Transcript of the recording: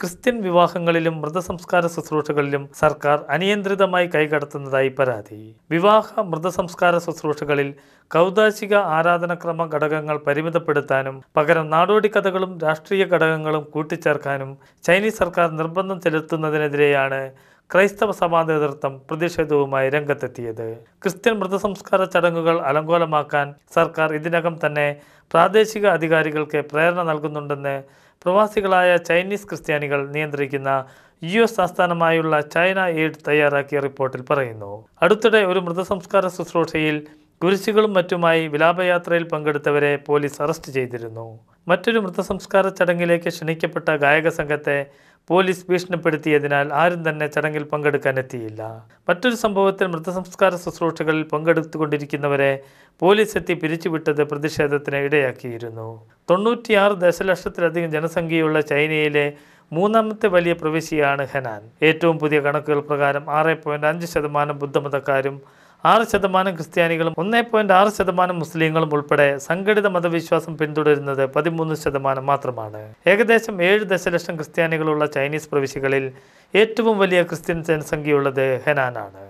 Christian വിവാഹങ്ങളിലും മൃതസംസ്കാര ശുശ്രൂഷകളിലും സർക്കാർ അനിയന്ത്രിതമായി കൈകടത്തുന്നതായി പരാതി വിവാഹ മൃതസംസ്കാര ശുശ്രൂഷകളിൽ കൗതാശിക ആരാധനക്രമ ഘടകങ്ങൾ പരിമിതപ്പെടുത്താനും പകരം നാടോടി കഥകളും രാഷ്ട്രീയ ഘടകങ്ങളും കൂട്ടിച്ചേർക്കാനും ചൈനീസ് സർക്കാർ നിർബന്ധം ചെലുത്തുന്നതിനെതിരെയാണ് ക്രൈസ്തവ സഭാ നേതൃത്വം പ്രതിഷേധവുമായി രംഗത്തെത്തിയത് ക്രിസ്ത്യൻ മൃതസംസ്കാര ചടങ്ങുകൾ അലങ്കോലമാക്കാൻ സർക്കാർ ഇതിനകം തന്നെ പ്രാദേശിക അധികാരികൾക്ക് പ്രേരണ നൽകുന്നുണ്ടെന്ന് പ്രവാസികളായ ചൈനീസ് ക്രിസ്ത്യാനികൾ നിയന്ത്രിക്കുന്ന യു എസ് ആസ്ഥാനമായുള്ള ചൈന എയ്ഡ് തയ്യാറാക്കിയ റിപ്പോർട്ടിൽ പറയുന്നു അടുത്തിടെ ഒരു മൃതസംസ്കാര ശുശ്രൂഷയിൽ കുരിശുകളും മറ്റുമായി വിലാപയാത്രയിൽ പങ്കെടുത്തവരെ പോലീസ് അറസ്റ്റ് ചെയ്തിരുന്നു മറ്റൊരു മൃതസംസ്കാര ചടങ്ങിലേക്ക് ക്ഷണിക്കപ്പെട്ട ഗായക സംഘത്തെ പോലീസ് ഭീഷണിപ്പെടുത്തിയതിനാൽ ആരും തന്നെ ചടങ്ങിൽ പങ്കെടുക്കാനെത്തിയില്ല മറ്റൊരു സംഭവത്തിൽ മൃതസംസ്കാര ശുശ്രൂഷകളിൽ പങ്കെടുത്തുകൊണ്ടിരിക്കുന്നവരെ പോലീസ് എത്തി പിരിച്ചുവിട്ടത് പ്രതിഷേധത്തിന് ഇടയാക്കിയിരുന്നു തൊണ്ണൂറ്റിയാറ് ദശലക്ഷത്തിലധികം ജനസംഖ്യയുള്ള ചൈനയിലെ മൂന്നാമത്തെ വലിയ പ്രവിശ്യയാണ് ഹെനാൻ ഏറ്റവും പുതിയ കണക്കുകൾ പ്രകാരം ആറ് പോയിൻറ്റ് അഞ്ച് ശതമാനം ബുദ്ധമതക്കാരും ആറ് ശതമാനം ക്രിസ്ത്യാനികളും ഒന്നേ പോയിന്റ് ആറ് ശതമാനം മുസ്ലിങ്ങളും ഉൾപ്പെടെ സംഘടിത മതവിശ്വാസം പിന്തുടരുന്നത് പതിമൂന്ന് ശതമാനം മാത്രമാണ് ഏകദേശം ഏഴ് ദശലക്ഷം ക്രിസ്ത്യാനികളുള്ള ചൈനീസ് പ്രവിശ്യകളിൽ ഏറ്റവും വലിയ ക്രിസ്ത്യൻ ജനസംഖ്യയുള്ളത് ഹെനാനാണ്